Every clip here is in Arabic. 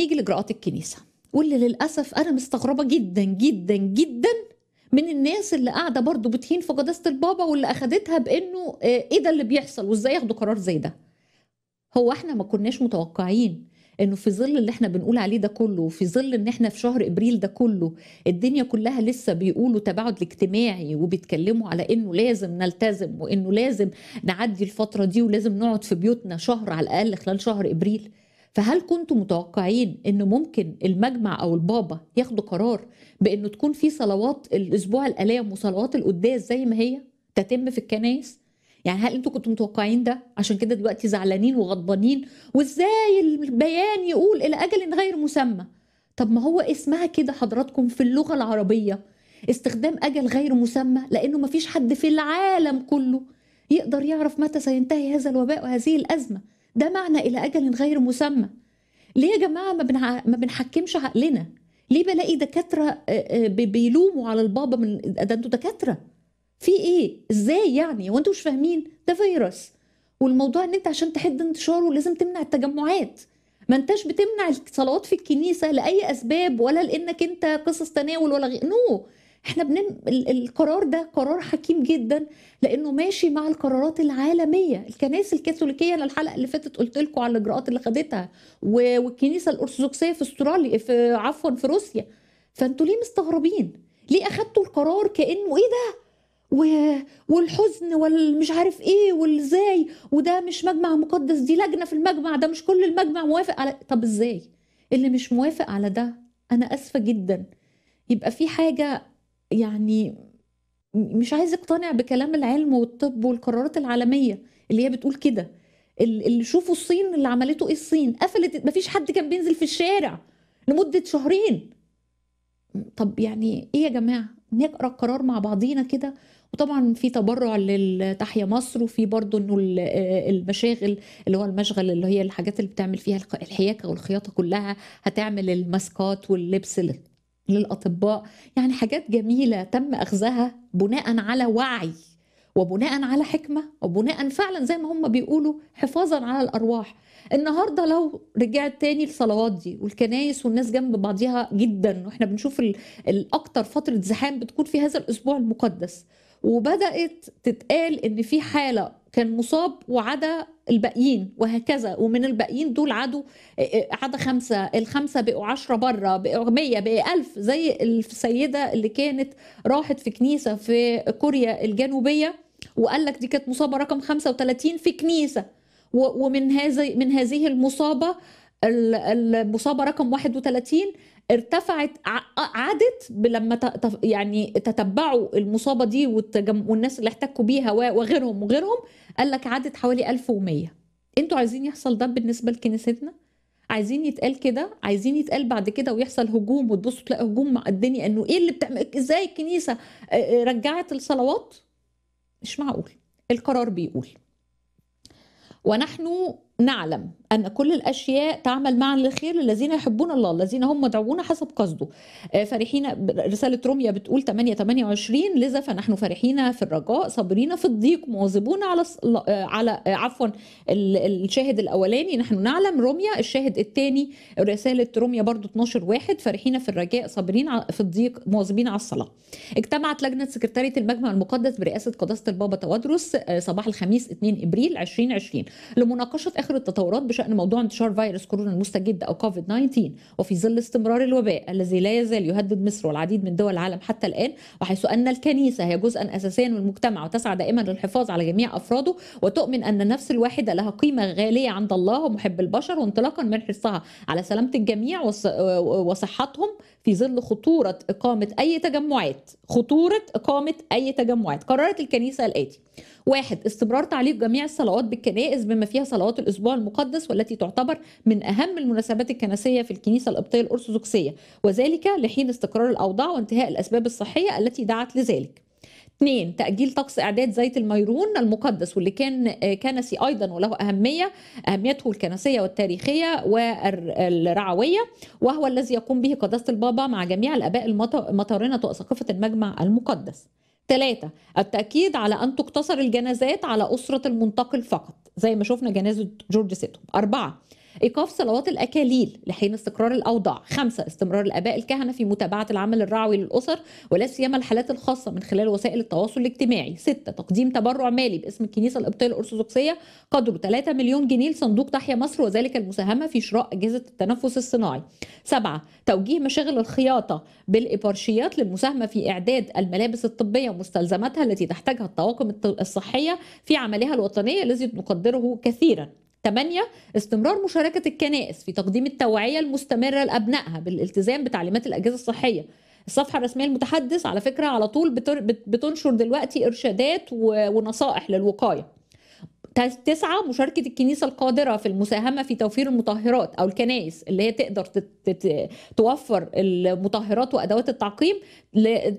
نيجي لإجراءات الكنيسة واللي للأسف أنا مستغربة جدا جدا جدا من الناس اللي قاعدة برضو بتهين في قداسة البابا واللي أخدتها بأنه آه، إيه ده اللي بيحصل وإزاي ياخدوا قرار زي ده هو احنا ما كناش متوقعين انه في ظل اللي احنا بنقول عليه ده كله وفي ظل ان احنا في شهر ابريل ده كله الدنيا كلها لسه بيقولوا تباعد اجتماعي وبيتكلموا على انه لازم نلتزم وانه لازم نعدي الفتره دي ولازم نقعد في بيوتنا شهر على الاقل خلال شهر ابريل فهل كنتم متوقعين ان ممكن المجمع او البابا ياخدوا قرار بانه تكون في صلوات الاسبوع الالام وصلوات القداس زي ما هي تتم في الكنايس يعني هل انتوا كنتوا متوقعين ده عشان كده دلوقتي زعلانين وغضبانين وازاي البيان يقول الى اجل غير مسمى طب ما هو اسمها كده حضراتكم في اللغه العربيه استخدام اجل غير مسمى لانه ما فيش حد في العالم كله يقدر يعرف متى سينتهي هذا الوباء وهذه الازمه ده معنى إلى أجل غير مسمى ليه يا جماعة ما, بنع... ما بنحكمش عقلنا ليه بلاقي دكاترة بيلوموا على البابا من ده انتوا دكاترة في ايه ازاي يعني وانتوا مش فاهمين ده فيروس والموضوع ان انت عشان تحد انتشاره لازم تمنع التجمعات ما انتش بتمنع الصلوات في الكنيسه لاي اسباب ولا لانك انت قصص تناول ولا غير نو احنا بنم... القرار ده قرار حكيم جدا لانه ماشي مع القرارات العالميه الكنائس الكاثوليكيه انا الحلقه اللي فاتت قلت لكم على الاجراءات اللي خدتها و... والكنيسه الارثوذكسيه في استراليا في عفوا في روسيا فانتوا ليه مستغربين ليه اخدتوا القرار كانه ايه ده و... والحزن والمش عارف ايه والازاي وده مش مجمع مقدس دي لجنه في المجمع ده مش كل المجمع موافق على طب ازاي اللي مش موافق على ده انا اسفه جدا يبقى في حاجه يعني مش عايز يقتنع بكلام العلم والطب والقرارات العالميه اللي هي بتقول كده اللي شوفوا الصين اللي عملته ايه الصين قفلت مفيش حد كان بينزل في الشارع لمده شهرين طب يعني ايه يا جماعه نقرا القرار مع بعضينا كده وطبعا في تبرع لتحيا مصر وفي برضه انه المشاغل اللي هو المشغل اللي هي الحاجات اللي بتعمل فيها الحياكه والخياطه كلها هتعمل الماسكات واللبس للاطباء يعني حاجات جميله تم اخذها بناء على وعي وبناء على حكمه وبناء فعلا زي ما هم بيقولوا حفاظا على الارواح النهارده لو رجعت تاني الصلوات دي والكنايس والناس جنب بعضيها جدا واحنا بنشوف الاكتر فتره زحام بتكون في هذا الاسبوع المقدس وبدات تتقال ان في حاله كان مصاب وعدا الباقيين وهكذا ومن الباقيين دول عدوا آه، آه، عدا خمسة الخمسة بقوا عشرة بره بقوا مية بقوا ألف زي السيدة اللي كانت راحت في كنيسة في كوريا الجنوبية وقال لك دي كانت مصابة رقم 35 في كنيسة ومن هذه من هذه المصابة المصابة رقم 31 ارتفعت آه، عادت لما يعني تتبعوا المصابه دي والناس اللي احتكوا بيها وغيرهم وغيرهم قال لك عادت حوالي 1100 انتوا عايزين يحصل ده بالنسبه لكنيستنا عايزين يتقال كده عايزين يتقال بعد كده ويحصل هجوم وتبصوا تلاقي هجوم مع الدنيا انه ايه اللي بتعمل ازاي الكنيسه آه، آه، رجعت الصلوات مش معقول القرار بيقول ونحن نعلم أن كل الأشياء تعمل معا للخير للذين يحبون الله الذين هم مدعوون حسب قصده آه، فرحين رسالة روميا بتقول 8 28 لذا فنحن فرحين في الرجاء صابرين في الضيق مواظبون على آه، على آه، عفوا الشاهد الأولاني نحن نعلم روميا الشاهد الثاني رسالة روميا برضو 12 واحد فرحين في الرجاء صابرين في الضيق مواظبين على الصلاة اجتمعت لجنة سكرتارية المجمع المقدس برئاسة قداسة البابا توادرس صباح الخميس 2 إبريل 2020 لمناقشة اخر التطورات بشان موضوع انتشار فيروس كورونا المستجد او كوفيد 19 وفي ظل استمرار الوباء الذي لا يزال يهدد مصر والعديد من دول العالم حتى الان وحيث ان الكنيسه هي جزءا اساسيا من المجتمع وتسعى دائما للحفاظ على جميع افراده وتؤمن ان النفس الواحده لها قيمه غاليه عند الله ومحب البشر وانطلاقا من حرصها على سلامه الجميع وصحتهم في ظل خطورة إقامة أي تجمعات خطورة إقامة أي تجمعات قررت الكنيسة الآتي واحد استمرار تعليق جميع الصلوات بالكنائس بما فيها صلوات الأسبوع المقدس والتي تعتبر من أهم المناسبات الكنسية في الكنيسة القبطية الأرثوذكسية وذلك لحين استقرار الأوضاع وانتهاء الأسباب الصحية التي دعت لذلك اثنين تأجيل طقس إعداد زيت الميرون المقدس واللي كان آه، كنسي أيضا وله أهمية أهميته الكنسية والتاريخية والرعوية وهو الذي يقوم به قداسة البابا مع جميع الآباء المطارنة وأساقفة المجمع المقدس ثلاثة التأكيد على أن تقتصر الجنازات على أسرة المنتقل فقط زي ما شفنا جنازة جورج سيتو أربعة ايقاف صلوات الاكاليل لحين استقرار الاوضاع خمسة استمرار الاباء الكهنه في متابعه العمل الرعوي للاسر ولا سيما الحالات الخاصه من خلال وسائل التواصل الاجتماعي ستة تقديم تبرع مالي باسم الكنيسه القبطيه الارثوذكسيه قدره 3 مليون جنيه لصندوق تحيا مصر وذلك المساهمه في شراء اجهزه التنفس الصناعي سبعة توجيه مشاغل الخياطه بالابرشيات للمساهمه في اعداد الملابس الطبيه ومستلزماتها التي تحتاجها الطواقم الصحيه في عملها الوطنيه الذي نقدره كثيرا 8 استمرار مشاركة الكنائس في تقديم التوعية المستمرة لأبنائها بالالتزام بتعليمات الأجهزة الصحية الصفحة الرسمية المتحدث على فكرة على طول بتنشر دلوقتي إرشادات ونصائح للوقاية تسعة مشاركة الكنيسة القادرة في المساهمة في توفير المطهرات أو الكنائس اللي هي تقدر توفر المطهرات وأدوات التعقيم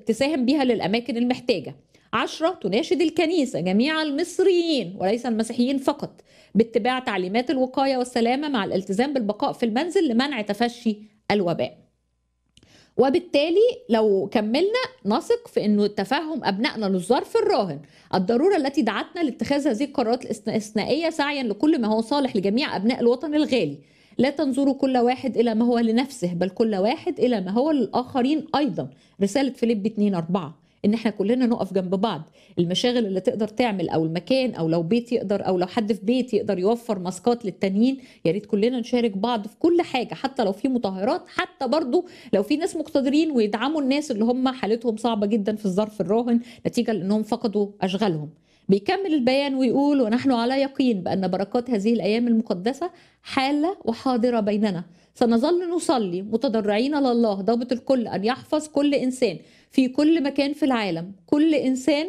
تساهم بيها للأماكن المحتاجة عشرة تناشد الكنيسة جميع المصريين وليس المسيحيين فقط باتباع تعليمات الوقاية والسلامة مع الالتزام بالبقاء في المنزل لمنع تفشي الوباء وبالتالي لو كملنا نثق في انه تفهم ابنائنا للظرف الراهن الضروره التي دعتنا لاتخاذ هذه القرارات الاستثنائيه سعيا لكل ما هو صالح لجميع ابناء الوطن الغالي لا تنظروا كل واحد الى ما هو لنفسه بل كل واحد الى ما هو للاخرين ايضا رساله فيليب 2 4 ان احنا كلنا نقف جنب بعض المشاغل اللي تقدر تعمل او المكان او لو بيت يقدر او لو حد في بيت يقدر يوفر ماسكات للتانيين يا ريت كلنا نشارك بعض في كل حاجه حتى لو في مطهرات حتى برضو لو في ناس مقتدرين ويدعموا الناس اللي هم حالتهم صعبه جدا في الظرف الراهن نتيجه لانهم فقدوا اشغالهم بيكمل البيان ويقول ونحن على يقين بأن بركات هذه الأيام المقدسة حالة وحاضرة بيننا سنظل نصلي متضرعين لله ضابط الكل أن يحفظ كل إنسان في كل مكان في العالم كل انسان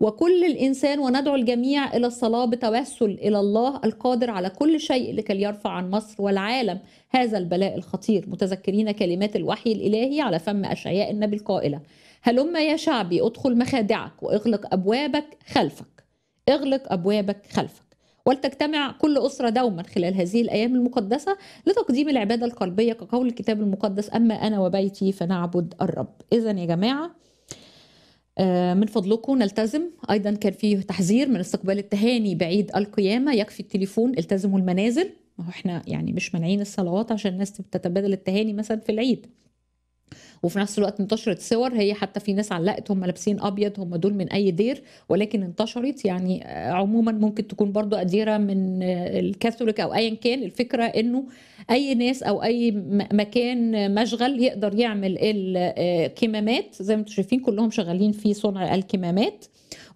وكل الانسان وندعو الجميع الى الصلاه بتوسل الى الله القادر على كل شيء لكي يرفع عن مصر والعالم هذا البلاء الخطير متذكرين كلمات الوحي الالهي على فم اشعياء النبي القائله هلم يا شعبي ادخل مخادعك واغلق ابوابك خلفك اغلق ابوابك خلفك ولتجتمع كل أسرة دوما خلال هذه الأيام المقدسة لتقديم العبادة القلبية كقول الكتاب المقدس أما أنا وبيتي فنعبد الرب إذا يا جماعة آه، من فضلكم نلتزم أيضا كان فيه تحذير من استقبال التهاني بعيد القيامة يكفي التليفون التزموا المنازل ما هو احنا يعني مش مانعين الصلوات عشان الناس تتبادل التهاني مثلا في العيد وفي نفس الوقت انتشرت صور هي حتى في ناس علقت هم لابسين ابيض هم دول من اي دير ولكن انتشرت يعني آه، عموما ممكن تكون برضو اديره من آه، الكاثوليك او ايا كان الفكره انه اي ناس او اي مكان آه، مشغل يقدر يعمل الكمامات زي ما انتم شايفين كلهم شغالين في صنع الكمامات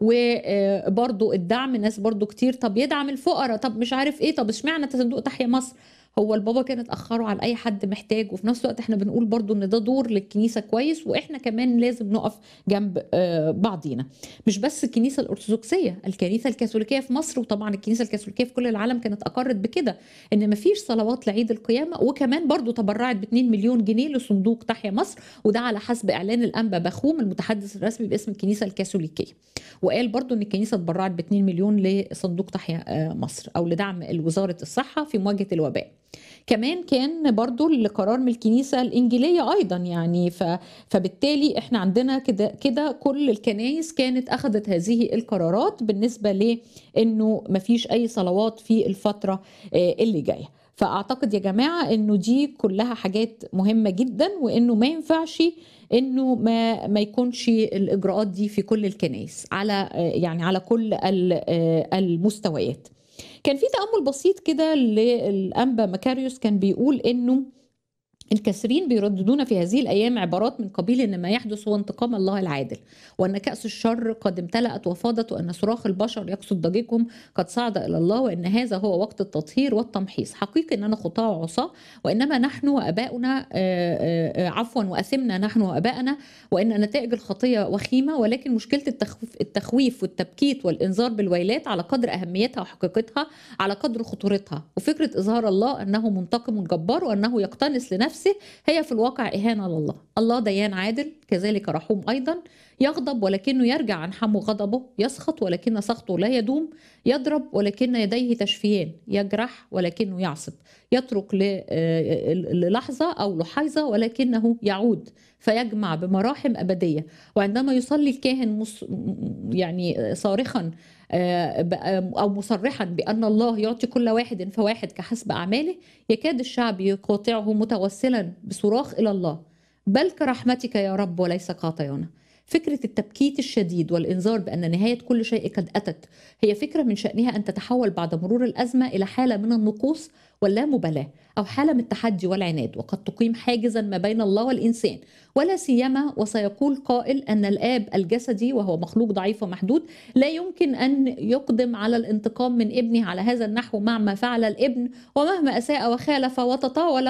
وبرضو الدعم ناس برضو كتير طب يدعم الفقراء طب مش عارف ايه طب اشمعنى صندوق تحيا مصر هو البابا كان اتاخره عن اي حد محتاج وفي نفس الوقت احنا بنقول برضو ان ده دور للكنيسه كويس واحنا كمان لازم نقف جنب آه، بعضينا مش بس الكنيسه الارثوذكسيه الكنيسه الكاثوليكيه في مصر وطبعا الكنيسه الكاثوليكيه في كل العالم كانت اقرت بكده ان مفيش صلوات لعيد القيامه وكمان برضو تبرعت ب 2 مليون جنيه لصندوق تحيا مصر وده على حسب اعلان الانبا بخوم المتحدث الرسمي باسم الكنيسه الكاثوليكيه وقال برضو ان الكنيسه تبرعت ب 2 مليون لصندوق تحيا آه، مصر او لدعم وزاره الصحه في مواجهه الوباء كمان كان برضو القرار من الكنيسة الإنجيلية أيضا يعني فبالتالي احنا عندنا كده كده كل الكنايس كانت أخذت هذه القرارات بالنسبة لأنه مفيش أي صلوات في الفترة آه، اللي جايه فاعتقد يا جماعه انه دي كلها حاجات مهمه جدا وانه ما ينفعش انه ما ما يكونش الاجراءات دي في كل الكنائس على آه، يعني على كل آه، المستويات كان في تامل بسيط كده للانبا مكاريوس كان بيقول انه الكثيرين بيرددون في هذه الايام عبارات من قبيل ان ما يحدث هو انتقام الله العادل وان كاس الشر قد امتلأت وفاضت وان صراخ البشر يقصد ضجيجهم قد صعد الى الله وان هذا هو وقت التطهير والتمحيص حقيقي اننا خطاة وعصاة وانما نحن واباؤنا آه، آه، آه، عفوا واثمنا نحن واباءنا وان نتائج الخطيه وخيمه ولكن مشكله التخويف التخويف والتبكيت والانذار بالويلات على قدر اهميتها وحقيقتها على قدر خطورتها وفكره اظهار الله انه منتقم جبار وانه يقتنص لنفسه نفسه هي في الواقع إهانة لله الله ديان عادل كذلك رحوم أيضا يغضب ولكنه يرجع عن حم غضبه يسخط ولكن سخطه لا يدوم يضرب ولكن يديه تشفيان يجرح ولكنه يعصب يترك آه، للحظة أو لحيظة ولكنه يعود فيجمع بمراحم أبدية وعندما يصلي الكاهن يعني صارخا آه، آه، أو مصرحا بأن الله يعطي كل واحد فواحد كحسب أعماله يكاد الشعب يقاطعه متوسلا بصراخ إلى الله بل كرحمتك يا رب وليس قاطعنا فكرة التبكيت الشديد والإنذار بأن نهاية كل شيء قد أتت هي فكرة من شأنها أن تتحول بعد مرور الأزمة إلى حالة من النقوص واللامبالاة أو حالة من التحدي والعناد وقد تقيم حاجزا ما بين الله والإنسان ولا سيما وسيقول قائل أن الآب الجسدي وهو مخلوق ضعيف ومحدود لا يمكن أن يقدم على الانتقام من ابنه على هذا النحو مع ما فعل الابن ومهما أساء وخالف وتطاول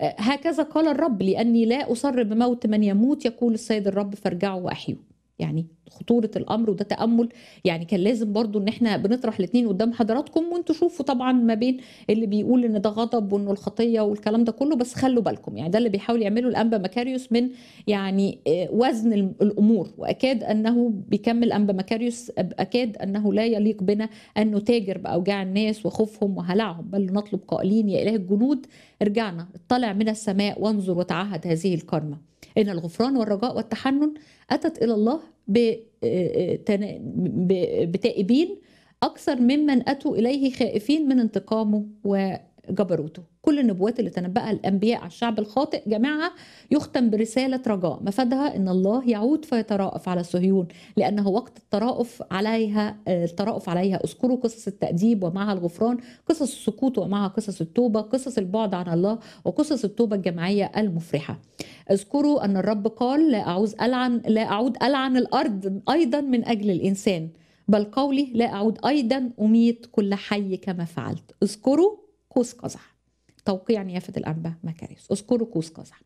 آه، هكذا قال الرب لأني لا أصر بموت من يموت يقول السيد الرب فارجعوا وأحيوا يعني خطورة الأمر وده تأمل يعني كان لازم برضو إن إحنا بنطرح الاتنين قدام حضراتكم وأنتوا شوفوا طبعا ما بين اللي بيقول إن ده غضب وإنه الخطية والكلام ده كله بس خلوا بالكم يعني ده اللي بيحاول يعمله الأنبا مكاريوس من يعني آه، وزن الأمور وأكاد أنه بيكمل أنبا مكاريوس أكاد أنه لا يليق بنا أن نتاجر بأوجاع الناس وخوفهم وهلعهم بل نطلب قائلين يا إله الجنود ارجعنا اطلع من السماء وانظر وتعهد هذه الكرمة إن الغفران والرجاء والتحنن أتت إلى الله آه، آه، بتائبين أكثر ممن أتوا إليه خائفين من انتقامه وجبروته كل النبوات اللي تنبأها الأنبياء على الشعب الخاطئ جميعها يختم برسالة رجاء مفادها أن الله يعود فيترائف على صهيون لأنه وقت الترائف عليها آه، الترائف عليها اذكروا قصص التأديب ومعها الغفران قصص السكوت ومعها قصص التوبة قصص البعد عن الله وقصص التوبة الجماعية المفرحة اذكروا أن الرب قال لا أعوز ألعن لا أعود ألعن الأرض أيضا من أجل الإنسان بل قولي لا أعود أيضا أميت كل حي كما فعلت اذكروا قوس قزح توقيع نيافة الأنبا مكاريوس اذكروا قوس قزح